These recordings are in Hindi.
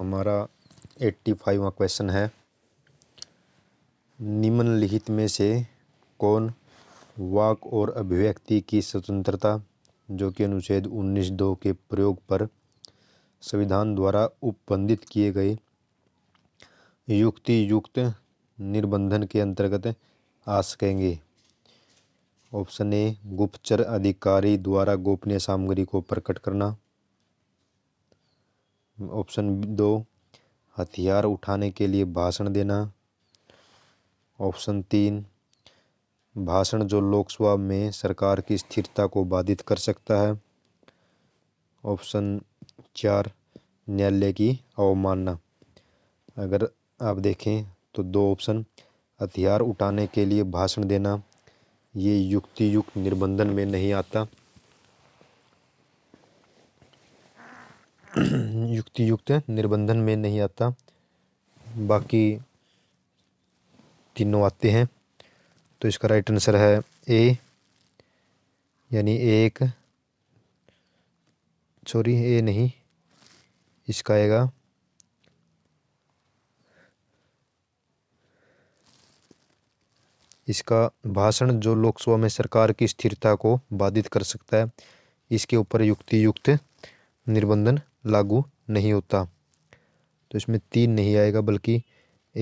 हमारा एट्टी फाइववा क्वेश्चन है निम्नलिखित में से कौन वाक और अभिव्यक्ति की स्वतंत्रता जो कि अनुच्छेद उन्नीस दो के प्रयोग पर संविधान द्वारा उपबंधित किए गए युक्ति युक्त निर्बंधन के अंतर्गत आ सकेंगे ऑप्शन ए गुप्तचर अधिकारी द्वारा गोपनीय सामग्री को प्रकट करना ऑप्शन दो हथियार उठाने के लिए भाषण देना ऑप्शन तीन भाषण जो लोकसभा में सरकार की स्थिरता को बाधित कर सकता है ऑप्शन चार न्यायालय की अवमानना अगर आप देखें तो दो ऑप्शन हथियार उठाने के लिए भाषण देना ये युक्ति युक्त निर्बंधन में नहीं आता युक्ति युक्त निर्बंधन में नहीं आता बाकी तीनों आते हैं तो इसका राइट आंसर है ए यानी एक सॉरी ए नहीं इसका आएगा इसका भाषण जो लोकसभा में सरकार की स्थिरता को बाधित कर सकता है इसके ऊपर युक्ति युक्त निर्बंधन लागू नहीं होता तो इसमें तीन नहीं आएगा बल्कि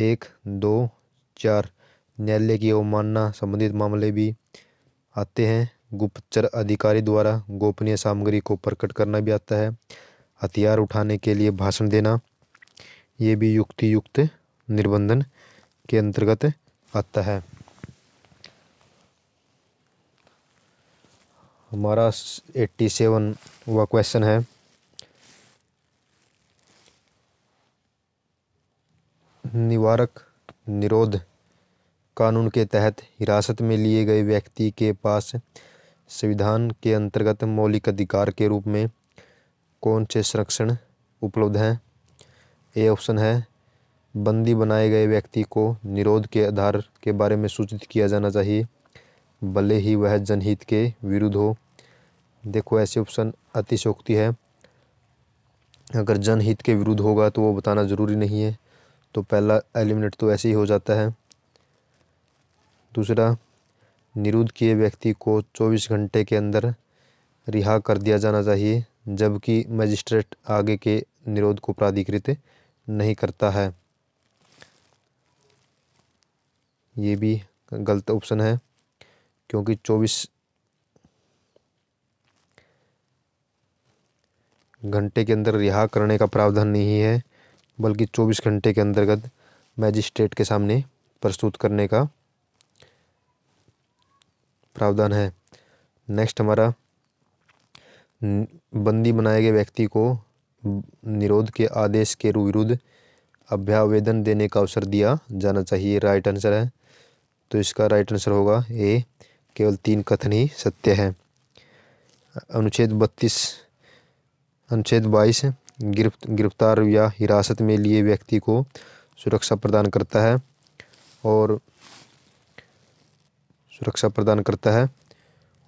एक दो चार न्यायालय की अवमानना संबंधित मामले भी आते हैं गुप्तचर अधिकारी द्वारा गोपनीय सामग्री को प्रकट करना भी आता है हथियार उठाने के लिए भाषण देना ये भी युक्ति युक्त निर्बंधन के अंतर्गत आता है हमारा एट्टी सेवन वा क्वेश्चन है निवारक निरोध कानून के तहत हिरासत में लिए गए व्यक्ति के पास संविधान के अंतर्गत मौलिक अधिकार के रूप में कौन से संरक्षण उपलब्ध हैं ए ऑप्शन है बंदी बनाए गए व्यक्ति को निरोध के आधार के बारे में सूचित किया जाना चाहिए भले ही वह जनहित के विरुद्ध हो देखो ऐसे ऑप्शन अतिशोक्ति है अगर जनहित के विरुद्ध होगा तो वो बताना ज़रूरी नहीं है तो पहला एलिमिनेट तो ऐसे ही हो जाता है दूसरा निरुद्ध किए व्यक्ति को 24 घंटे के अंदर रिहा कर दिया जाना चाहिए जबकि मजिस्ट्रेट आगे के निरोध को प्राधिकृत नहीं करता है ये भी गलत ऑप्शन है क्योंकि चौबीस घंटे के अंदर रिहा करने का प्रावधान नहीं है बल्कि 24 घंटे के अंतर्गत मैजिस्ट्रेट के सामने प्रस्तुत करने का प्रावधान है नेक्स्ट हमारा बंदी बनाए गए व्यक्ति को निरोध के आदेश के विरुद्ध अभ्यावेदन देने का अवसर दिया जाना चाहिए राइट आंसर है तो इसका राइट आंसर होगा ए केवल तीन कथन ही सत्य है अनुच्छेद बत्तीस अनुच्छेद बाईस गिरफ्त गिरफ्तार या हिरासत में लिए व्यक्ति को सुरक्षा प्रदान करता है और सुरक्षा प्रदान करता है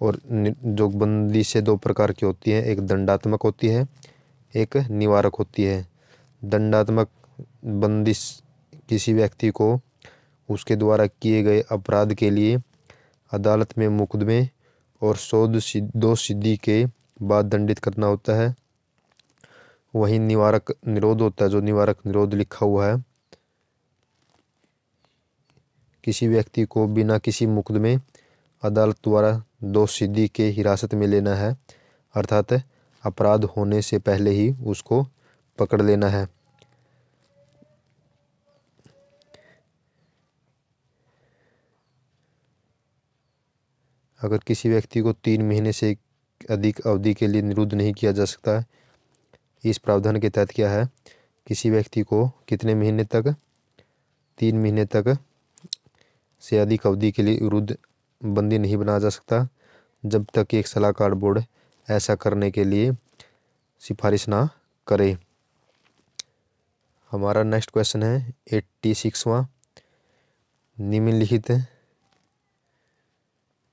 और बंदी से दो प्रकार की होती है एक दंडात्मक होती है एक निवारक होती है दंडात्मक बंदिश किसी व्यक्ति को उसके द्वारा किए गए अपराध के लिए अदालत में मुकदमे और शोध दो सिद्धि के बाद दंडित करना होता है वही निवारक निरोध होता है जो निवारक निरोध लिखा हुआ है किसी व्यक्ति को बिना किसी मुकदमे अदालत द्वारा दो सिद्धि के हिरासत में लेना है अर्थात अपराध होने से पहले ही उसको पकड़ लेना है अगर किसी व्यक्ति को तीन महीने से अधिक अवधि के लिए निरुद्ध नहीं किया जा सकता इस प्रावधान के तहत क्या है किसी व्यक्ति को कितने महीने तक तीन महीने तक से अधिक अवधि के लिए विरुद्ध बंदी नहीं बनाया जा सकता जब तक एक सलाहकार बोर्ड ऐसा करने के लिए सिफारिश ना करे हमारा नेक्स्ट क्वेश्चन है एट्टी सिक्सवा निम्नलिखित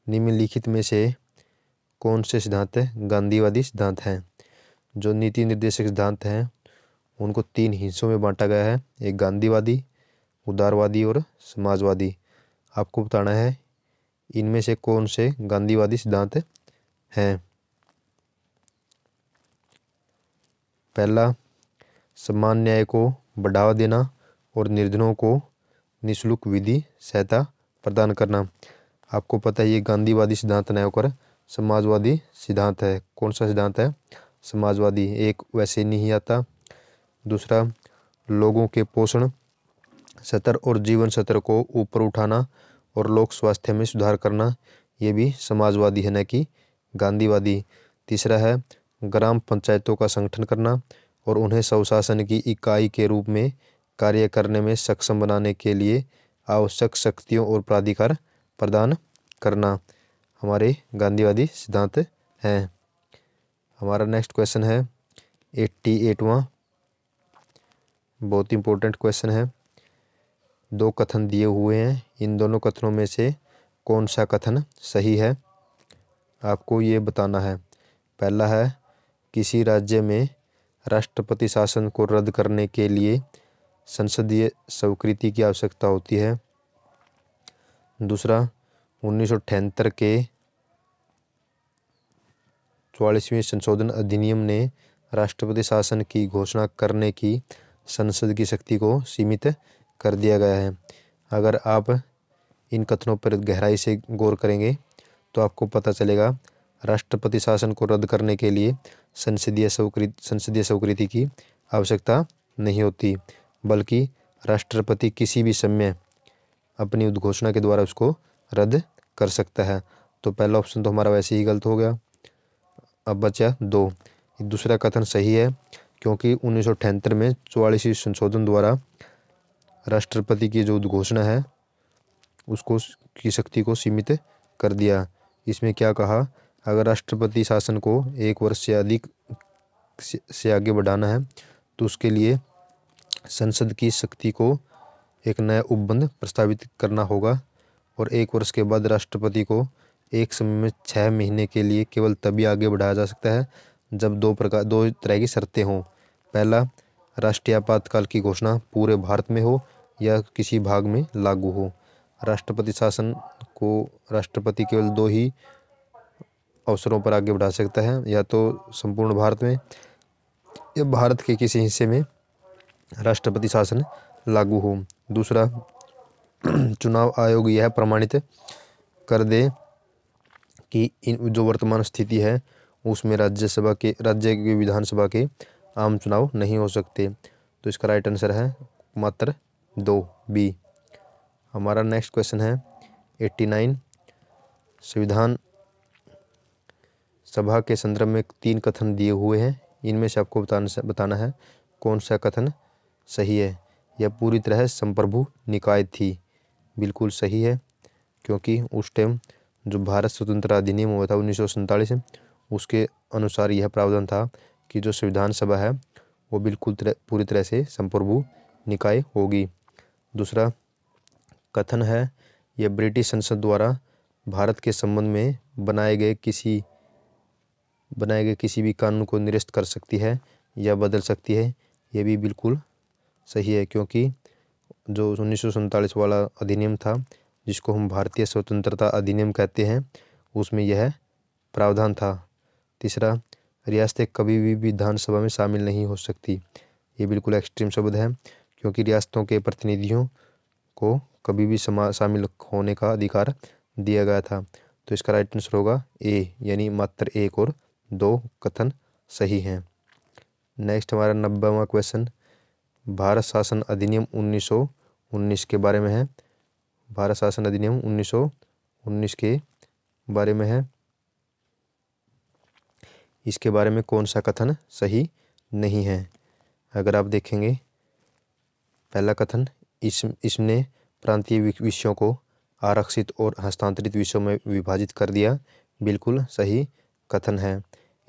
निम्नलिखित में से कौन से सिद्धांत गांधीवादी सिद्धांत हैं जो नीति निर्देशक सिद्धांत हैं उनको तीन हिस्सों में बांटा गया है एक गांधीवादी उदारवादी और समाजवादी आपको बताना है इनमें से कौन से गांधीवादी सिद्धांत हैं पहला समान न्याय को बढ़ावा देना और निर्धनों को निःशुल्क विधि सहायता प्रदान करना आपको पता है ये गांधीवादी सिद्धांत न होकर समाजवादी सिद्धांत है कौन सा सिद्धांत है समाजवादी एक वैसे नहीं आता दूसरा लोगों के पोषण सतर और जीवन सतर को ऊपर उठाना और लोक स्वास्थ्य में सुधार करना ये भी समाजवादी है न कि गांधीवादी तीसरा है ग्राम पंचायतों का संगठन करना और उन्हें स्वशासन की इकाई के रूप में कार्य करने में सक्षम बनाने के लिए आवश्यक शक्तियों और प्राधिकार प्रदान करना हमारे गांधीवादी सिद्धांत हैं हमारा नेक्स्ट क्वेश्चन है एट्टी एटवा बहुत इंपॉर्टेंट क्वेश्चन है दो कथन दिए हुए हैं इन दोनों कथनों में से कौन सा कथन सही है आपको ये बताना है पहला है किसी राज्य में राष्ट्रपति शासन को रद्द करने के लिए संसदीय स्वीकृति की आवश्यकता होती है दूसरा उन्नीस के चौवालीसवें संशोधन अधिनियम ने राष्ट्रपति शासन की घोषणा करने की संसद की शक्ति को सीमित कर दिया गया है अगर आप इन कथनों पर गहराई से गौर करेंगे तो आपको पता चलेगा राष्ट्रपति शासन को रद्द करने के लिए संसदीय स्वकृति संसदीय स्वकृति की आवश्यकता नहीं होती बल्कि राष्ट्रपति किसी भी समय अपनी उद्घोषणा के द्वारा उसको रद्द कर सकता है तो पहला ऑप्शन तो हमारा वैसे ही गलत हो गया अब बचा दो दूसरा कथन सही है क्योंकि उन्नीस में चौवालीसवीं संशोधन द्वारा राष्ट्रपति की जो उद्घोषणा है उसको की शक्ति को सीमित कर दिया इसमें क्या कहा अगर राष्ट्रपति शासन को एक वर्ष से अधिक से आगे बढ़ाना है तो उसके लिए संसद की शक्ति को एक नया उपबंध प्रस्तावित करना होगा और एक वर्ष के बाद राष्ट्रपति को एक समय में छः महीने के लिए केवल तभी आगे बढ़ाया जा सकता है जब दो प्रकार दो तरह की शर्तें हों पहला राष्ट्रीय आपातकाल की घोषणा पूरे भारत में हो या किसी भाग में लागू हो राष्ट्रपति शासन को राष्ट्रपति केवल दो ही अवसरों पर आगे बढ़ा सकता है या तो संपूर्ण भारत में या भारत के किसी हिस्से में राष्ट्रपति शासन लागू हो दूसरा चुनाव आयोग यह प्रमाणित कर दे कि इन जो वर्तमान स्थिति है उसमें राज्यसभा के राज्य के विधानसभा के आम चुनाव नहीं हो सकते तो इसका राइट आंसर है मात्र दो बी हमारा नेक्स्ट क्वेश्चन है एट्टी नाइन संविधान सभा के संदर्भ में तीन कथन दिए हुए हैं इनमें से आपको बताना बताना है कौन सा कथन सही है यह पूरी तरह संप्रभु निकाय थी बिल्कुल सही है क्योंकि उस टाइम जो भारत स्वतंत्रता अधिनियम हुआ था उन्नीस उसके अनुसार यह प्रावधान था कि जो संविधान सभा है वो बिल्कुल तरह, पूरी तरह से संप्रभु निकाय होगी दूसरा कथन है यह ब्रिटिश संसद द्वारा भारत के संबंध में बनाए गए किसी बनाए गए किसी भी कानून को निरस्त कर सकती है या बदल सकती है यह भी बिल्कुल सही है क्योंकि जो उन्नीस वाला अधिनियम था जिसको हम भारतीय स्वतंत्रता अधिनियम कहते हैं उसमें यह प्रावधान था तीसरा रियासतें कभी भी विधानसभा में शामिल नहीं हो सकती ये बिल्कुल एक्सट्रीम शब्द है क्योंकि रियासतों के प्रतिनिधियों को कभी भी समा शामिल होने का अधिकार दिया गया था तो इसका राइट आंसर होगा ए यानी मात्र एक और दो कथन सही हैं नेक्स्ट हमारा नब्बेवा क्वेश्चन भारत शासन अधिनियम 1919 के बारे में है भारत शासन अधिनियम 1919 के बारे में है इसके बारे में कौन सा कथन सही नहीं है अगर आप देखेंगे पहला कथन इस इसने प्रांतीय विषयों को आरक्षित और हस्तांतरित विषयों में विभाजित कर दिया बिल्कुल सही कथन है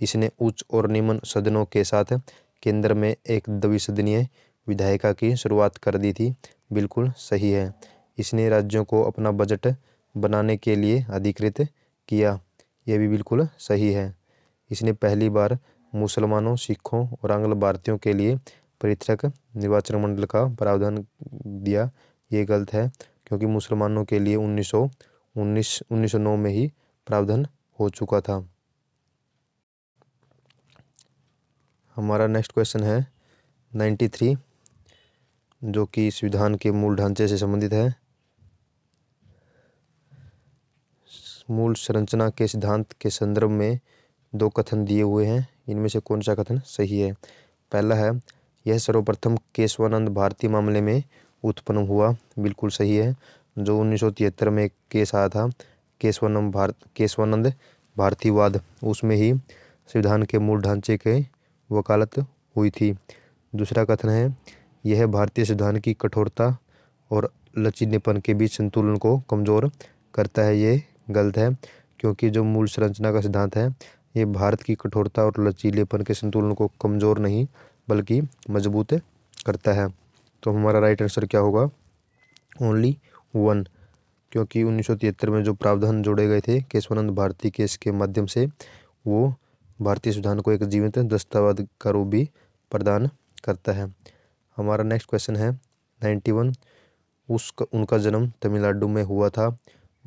इसने उच्च और निम्न सदनों के साथ केंद्र में एक द्विसदनीय विधायिका की शुरुआत कर दी थी बिल्कुल सही है इसने राज्यों को अपना बजट बनाने के लिए अधिकृत किया यह भी बिल्कुल सही है इसने पहली बार मुसलमानों सिखों और आंग्ल भारतीयों के लिए पृथक निर्वाचन मंडल का प्रावधान दिया ये गलत है क्योंकि मुसलमानों के लिए 1919 1909 में ही प्रावधान हो चुका था हमारा नेक्स्ट क्वेश्चन है 93 जो कि संविधान के मूल ढांचे से संबंधित है मूल संरचना के सिद्धांत के संदर्भ में दो कथन दिए हुए हैं इनमें से कौन सा कथन सही है पहला है यह सर्वप्रथम केशवानंद भारती मामले में उत्पन्न हुआ बिल्कुल सही है जो उन्नीस में एक केस आया था केशवानंद भारत केशवानंद भारतीवाद उसमें ही संविधान के मूल ढांचे के वकालत हुई थी दूसरा कथन है यह भारतीय संविधान की कठोरता और लचीलेपन के बीच संतुलन को कमज़ोर करता है ये गलत है क्योंकि जो मूल संरचना का सिद्धांत है ये भारत की कठोरता और लचीलेपन के संतुलन को कमज़ोर नहीं बल्कि मजबूत करता है तो हमारा राइट आंसर क्या होगा ओनली वन क्योंकि उन्नीस में जो प्रावधान जोड़े गए थे केशवानंद भारती केस के माध्यम से वो भारतीय संविधान को एक जीवित दस्तावेज का रूप भी प्रदान करता है हमारा नेक्स्ट क्वेश्चन है नाइन्टी वन उसका उनका जन्म तमिलनाडु में हुआ था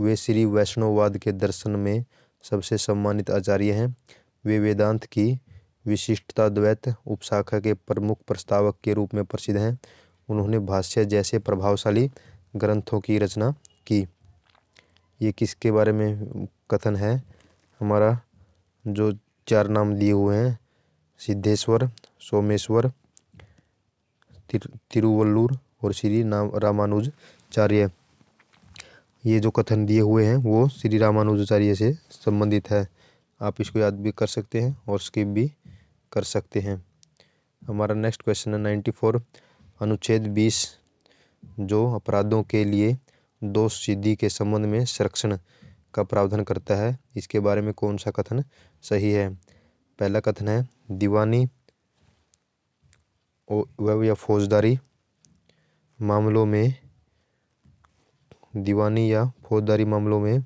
वे श्री वैष्णववाद के दर्शन में सबसे सम्मानित आचार्य हैं वे वेदांत की विशिष्टता द्वैत उपशाखा के प्रमुख प्रस्तावक के रूप में प्रसिद्ध हैं उन्होंने भाष्य जैसे प्रभावशाली ग्रंथों की रचना की ये किसके बारे में कथन है हमारा जो चार नाम लिए हुए हैं सिद्धेश्वर सोमेश्वर तिर, तिरुवल्लूर और श्री नाम रामानुजाचार्य ये जो कथन दिए हुए हैं वो श्री रामानुजाचार्य से संबंधित है आप इसको याद भी कर सकते हैं और स्किप भी कर सकते हैं हमारा नेक्स्ट क्वेश्चन है नाइन्टी फोर अनुच्छेद बीस जो अपराधों के लिए दोष सिद्धि के संबंध में संरक्षण का प्रावधान करता है इसके बारे में कौन सा कथन सही है पहला कथन है दीवानी व या फौजदारी मामलों में दीवानी या फौजदारी मामलों में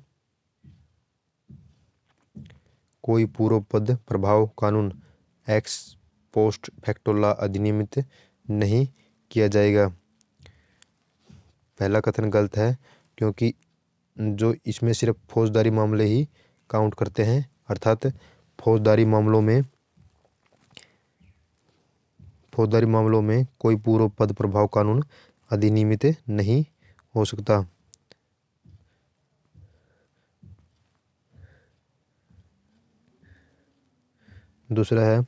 कोई पूर्व पद प्रभाव कानून एक्स पोस्ट फैक्टोला अधिनियमित नहीं किया जाएगा पहला कथन गलत है क्योंकि जो इसमें सिर्फ फौजदारी मामले ही काउंट करते हैं अर्थात फौजदारी मामलों में फौजदारी मामलों में कोई पूर्व पद प्रभाव कानून अधिनियमित नहीं हो सकता दूसरा है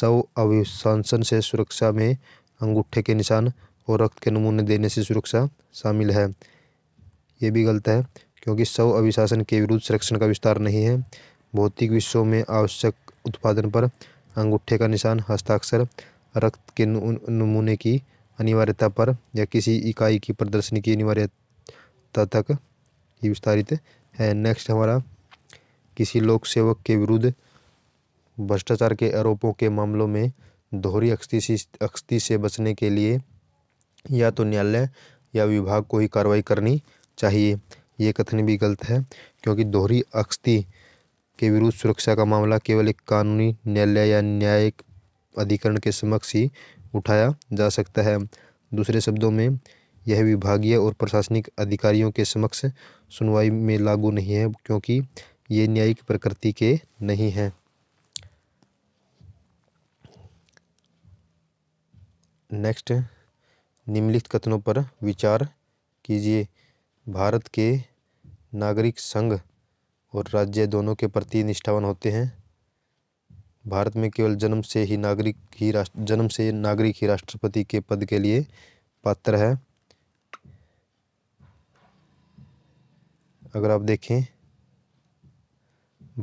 सव अभिशासन से सुरक्षा में अंगूठे के निशान और रक्त के नमूने देने से सुरक्षा शामिल है ये भी गलत है क्योंकि सौ अभिशासन के विरुद्ध संरक्षण का विस्तार नहीं है भौतिक विश्वों में आवश्यक उत्पादन पर अंगूठे का निशान हस्ताक्षर रक्त के नमूने की अनिवार्यता पर या किसी इकाई की प्रदर्शनी की अनिवार्यता तक ही विस्तारित है नेक्स्ट हमारा किसी लोक सेवक के विरुद्ध भ्रष्टाचार के आरोपों के मामलों में दोहरी अख्ती से बचने के लिए या तो न्यायालय या विभाग को ही कार्रवाई करनी चाहिए ये कथन भी गलत है क्योंकि दोहरी अख्ती के विरुद्ध सुरक्षा का मामला केवल एक कानूनी न्यायालय या न्यायिक अधिकरण के समक्ष ही उठाया जा सकता है दूसरे शब्दों में यह विभागीय और प्रशासनिक अधिकारियों के समक्ष सुनवाई में लागू नहीं है क्योंकि ये न्यायिक प्रकृति के नहीं हैं नेक्स्ट निम्नलिखित कथनों पर विचार कीजिए भारत के नागरिक संघ और राज्य दोनों के प्रति निष्ठावान होते हैं भारत में केवल जन्म से ही नागरिक ही राष्ट्र जन्म से नागरिक ही राष्ट्रपति के पद के लिए पात्र है अगर आप देखें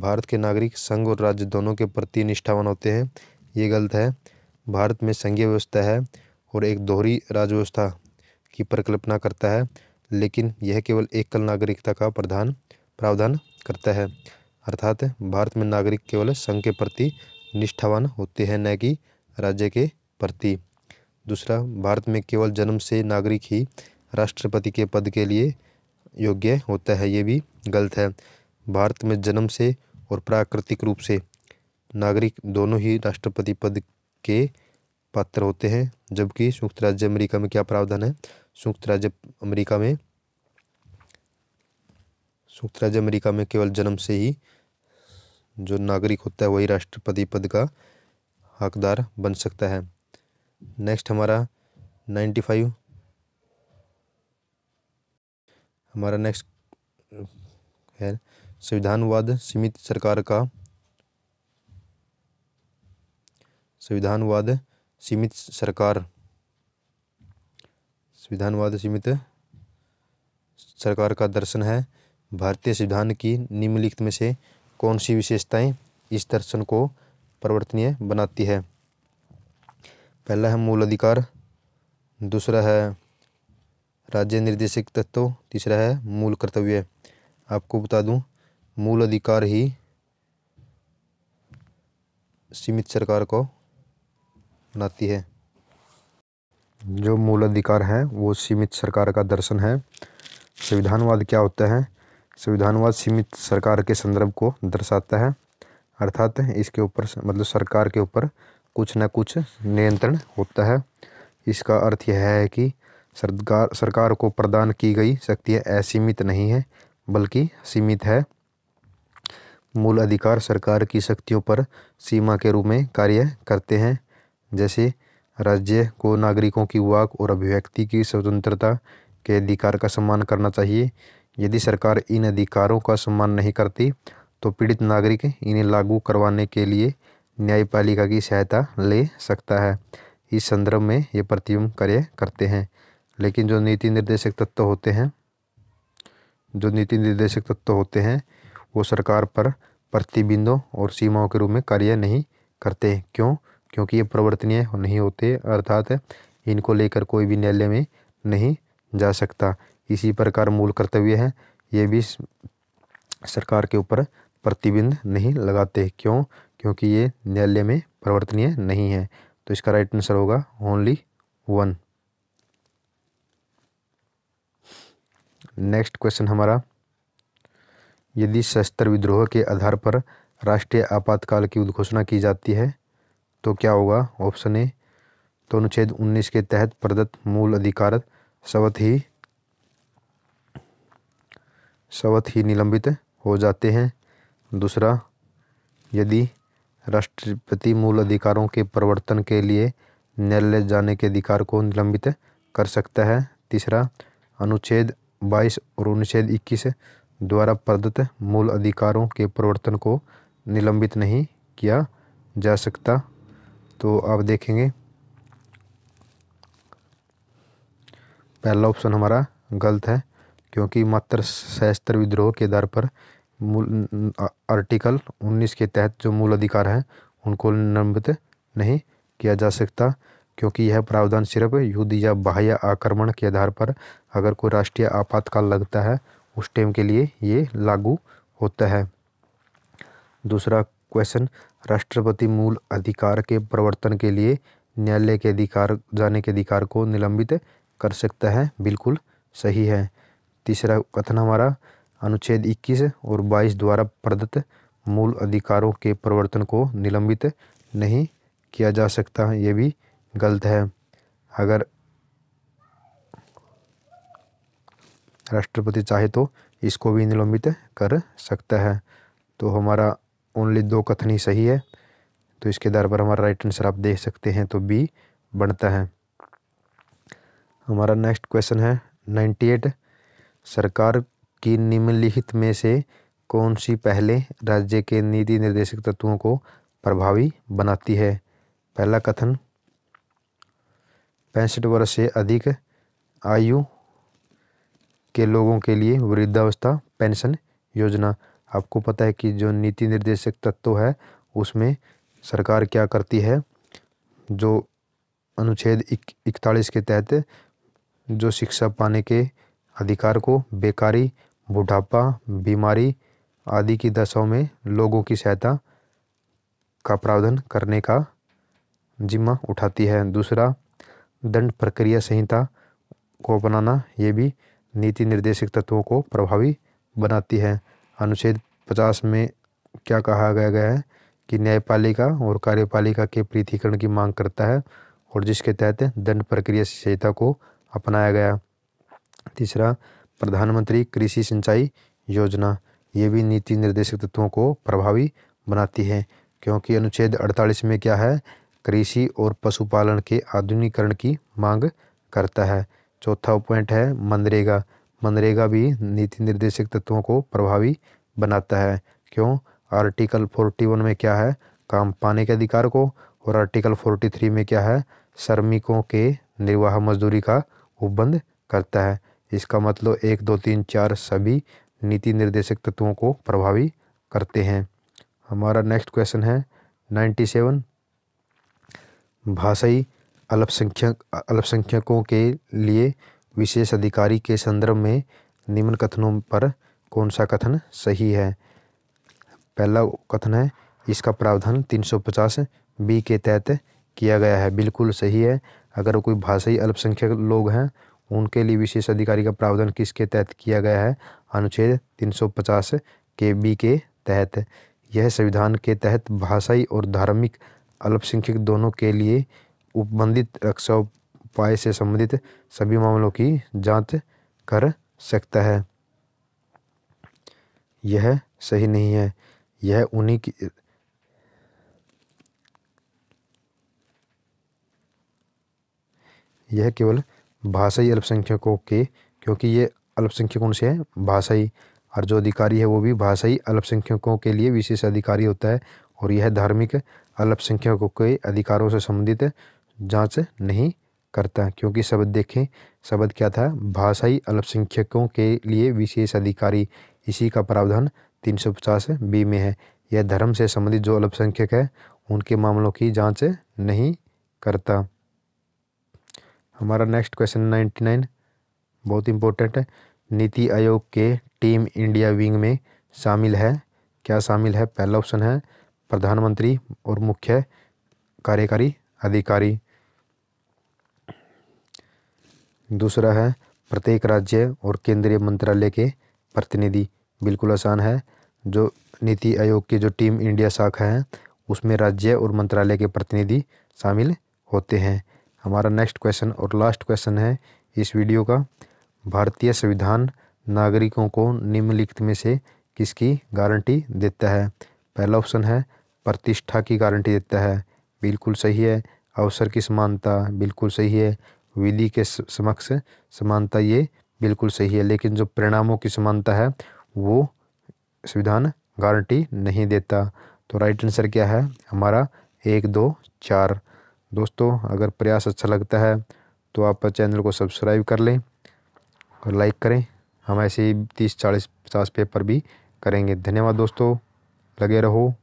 भारत के नागरिक संघ और राज्य दोनों के प्रति निष्ठावान होते हैं ये गलत है भारत में संघीय व्यवस्था है और एक दोहरी राजव्यवस्था की परिकल्पना करता है लेकिन यह केवल एकल नागरिकता का प्रधान प्रावधान करता है अर्थात भारत में नागरिक केवल संघ के प्रति निष्ठावान होते हैं न कि राज्य के प्रति दूसरा भारत में केवल जन्म से नागरिक ही राष्ट्रपति के पद के लिए योग्य होता है ये भी गलत है भारत में जन्म से और प्राकृतिक रूप से नागरिक दोनों ही राष्ट्रपति पद के पात्र होते हैं जबकि संयुक्त राज्य अमेरिका में क्या प्रावधान है संयुक्त राज्य अमेरिका में संयुक्त राज्य अमेरिका में केवल जन्म से ही जो नागरिक होता है वही राष्ट्रपति पद का हकदार बन सकता है नेक्स्ट हमारा नाइन्टी फाइव हमारा नेक्स्ट है संविधानवाद सीमित सरकार का संविधानवाद सीमित सरकार संविधानवाद सीमित सरकार का दर्शन है भारतीय संविधान की निम्नलिखित में से कौन सी विशेषताएं इस दर्शन को परिवर्तनीय बनाती है पहला है मूल अधिकार दूसरा है राज्य निर्देशक तत्व तीसरा है मूल कर्तव्य आपको बता दूं मूल अधिकार ही सीमित सरकार को बनाती है जो मूल अधिकार हैं वो सीमित सरकार का दर्शन है संविधानवाद क्या होता है संविधानवाद सीमित सरकार के संदर्भ को दर्शाता है अर्थात इसके ऊपर मतलब सरकार के ऊपर कुछ ना कुछ नियंत्रण होता है इसका अर्थ यह है कि सरकार सरकार को प्रदान की गई शक्ति असीमित नहीं है बल्कि सीमित है मूल अधिकार सरकार की शक्तियों पर सीमा के रूप में कार्य करते हैं जैसे राज्य को नागरिकों की वाक और अभिव्यक्ति की स्वतंत्रता के अधिकार का सम्मान करना चाहिए यदि सरकार इन अधिकारों का सम्मान नहीं करती तो पीड़ित नागरिक इन्हें लागू करवाने के लिए न्यायपालिका की सहायता ले सकता है इस संदर्भ में ये प्रतिबिंब कार्य करते हैं लेकिन जो नीति निर्देशक तत्व होते हैं जो नीति निर्देशक तत्व होते हैं वो सरकार पर प्रतिबिंदों और सीमाओं के रूप में कार्य नहीं करते क्यों क्योंकि ये प्रवर्तनीय नहीं होते अर्थात इनको लेकर कोई भी न्यायालय में नहीं जा सकता इसी प्रकार मूल कर्तव्य है ये भी सरकार के ऊपर प्रतिबिंध नहीं लगाते क्यों क्योंकि ये न्यायालय में प्रवर्तनीय नहीं है तो इसका राइट आंसर होगा ओनली वन नेक्स्ट क्वेश्चन हमारा यदि शस्त्र विद्रोह के आधार पर राष्ट्रीय आपातकाल की उद्घोषणा की जाती है तो क्या होगा ऑप्शन ए तो अनुच्छेद 19 के तहत प्रदत्त मूल अधिकार सवत ही सवत ही निलंबित हो जाते हैं दूसरा यदि राष्ट्रपति मूल अधिकारों के प्रवर्तन के लिए न्यायालय जाने के अधिकार को निलंबित कर सकता है तीसरा अनुच्छेद 22 और अनुच्छेद 21 द्वारा प्रदत्त मूल अधिकारों के प्रवर्तन को निलंबित नहीं किया जा सकता तो आप देखेंगे पहला ऑप्शन हमारा गलत है क्योंकि मात्र सहस्त्र विद्रोह के आधार पर मूल आर्टिकल 19 के तहत जो मूल अधिकार हैं उनको निलंबित नहीं किया जा सकता क्योंकि यह प्रावधान सिर्फ युद्ध या बाह्य आक्रमण के आधार पर अगर कोई राष्ट्रीय आपातकाल लगता है उस टाइम के लिए ये लागू होता है दूसरा क्वेश्चन राष्ट्रपति मूल अधिकार के प्रवर्तन के लिए न्यायालय के अधिकार जाने के अधिकार को निलंबित कर सकता है बिल्कुल सही है तीसरा कथन हमारा अनुच्छेद 21 और 22 द्वारा प्रदत्त मूल अधिकारों के प्रवर्तन को निलंबित नहीं किया जा सकता ये भी गलत है अगर राष्ट्रपति चाहे तो इसको भी निलंबित कर सकता है तो हमारा ओनली दो कथन ही सही है तो इसके आधार पर हमारा राइट आंसर आप देख सकते हैं तो बी बनता है हमारा नेक्स्ट क्वेश्चन है नाइन्टी एट सरकार की निम्नलिखित में से कौन सी पहले राज्य के नीति निर्देशक तत्वों को प्रभावी बनाती है पहला कथन पैंसठ वर्ष से अधिक आयु के लोगों के लिए वृद्धावस्था पेंशन योजना आपको पता है कि जो नीति निर्देशक तत्व है उसमें सरकार क्या करती है जो अनुच्छेद इकतालीस के तहत जो शिक्षा पाने के अधिकार को बेकारी बुढ़ापा बीमारी आदि की दशाओं में लोगों की सहायता का प्रावधान करने का जिम्मा उठाती है दूसरा दंड प्रक्रिया संहिता को अपनाना ये भी नीति निर्देशक तत्वों को प्रभावी बनाती है अनुच्छेद पचास में क्या कहा गया गया है कि न्यायपालिका और कार्यपालिका के पृथ्वीकरण की मांग करता है और जिसके तहत दंड प्रक्रिया संहिता को अपनाया गया तीसरा प्रधानमंत्री कृषि सिंचाई योजना ये भी नीति निर्देशक तत्वों को प्रभावी बनाती है क्योंकि अनुच्छेद 48 में क्या है कृषि और पशुपालन के आधुनिकरण की मांग करता है चौथा पॉइंट है मनरेगा मनरेगा भी नीति निर्देशक तत्वों को प्रभावी बनाता है क्यों आर्टिकल 41 में क्या है काम पाने के अधिकार को और आर्टिकल 43 में क्या है श्रमिकों के निर्वाह मजदूरी का उपबंध करता है इसका मतलब एक दो तीन चार सभी नीति निर्देशक तत्वों को प्रभावी करते हैं हमारा नेक्स्ट क्वेश्चन है नाइन्टी सेवन भाषाई अल्पसंख्यक अल्पसंख्यकों के लिए विशेष अधिकारी के संदर्भ में निम्न कथनों पर कौन सा कथन सही है पहला कथन है इसका प्रावधान 350 बी के तहत किया गया है बिल्कुल सही है अगर कोई भाषाई अल्पसंख्यक लोग हैं उनके लिए विशेष अधिकारी का प्रावधान किसके तहत किया गया है अनुच्छेद 350 के बी के तहत यह संविधान के तहत भाषाई और धार्मिक अल्पसंख्यक दोनों के लिए उपबंधित रक्षा उपाय से संबंधित सभी मामलों की जांच कर सकता है यह सही नहीं है यह उन्हीं की यह केवल भाषाई अल्पसंख्यकों के क्योंकि ये अल्पसंख्यक से हैं भाषाई और जो अधिकारी है वो भी भाषाई अल्पसंख्यकों के लिए विशेष अधिकारी होता है और यह धार्मिक अल्पसंख्यकों के अधिकारों से संबंधित जांच नहीं करता क्योंकि शब्द देखें शब्द क्या था भाषाई अल्पसंख्यकों के लिए विशेष अधिकारी इसी का प्रावधान पचास बी में है यह धर्म से संबंधित जो अल्पसंख्यक है उनके मामलों की जांच नहीं करता हमारा नेक्स्ट क्वेश्चन नाइन्टी नाइन बहुत इंपॉर्टेंट है नीति आयोग के टीम इंडिया विंग में शामिल है क्या शामिल है पहला ऑप्शन है प्रधानमंत्री और मुख्य कार्यकारी अधिकारी दूसरा है प्रत्येक राज्य और केंद्रीय मंत्रालय के प्रतिनिधि बिल्कुल आसान है जो नीति आयोग की जो टीम इंडिया शाखा है उसमें राज्य और मंत्रालय के प्रतिनिधि शामिल होते हैं हमारा नेक्स्ट क्वेश्चन और लास्ट क्वेश्चन है इस वीडियो का भारतीय संविधान नागरिकों को निम्नलिखित में से किसकी गारंटी देता है पहला ऑप्शन है प्रतिष्ठा की गारंटी देता है बिल्कुल सही है अवसर की समानता बिल्कुल सही है विधि के समक्ष समानता ये बिल्कुल सही है लेकिन जो परिणामों की समानता है वो संविधान गारंटी नहीं देता तो राइट आंसर क्या है हमारा एक दो चार दोस्तों अगर प्रयास अच्छा लगता है तो आप चैनल को सब्सक्राइब कर लें और लाइक करें हम ऐसे ही तीस चालीस पचास पेपर भी करेंगे धन्यवाद दोस्तों लगे रहो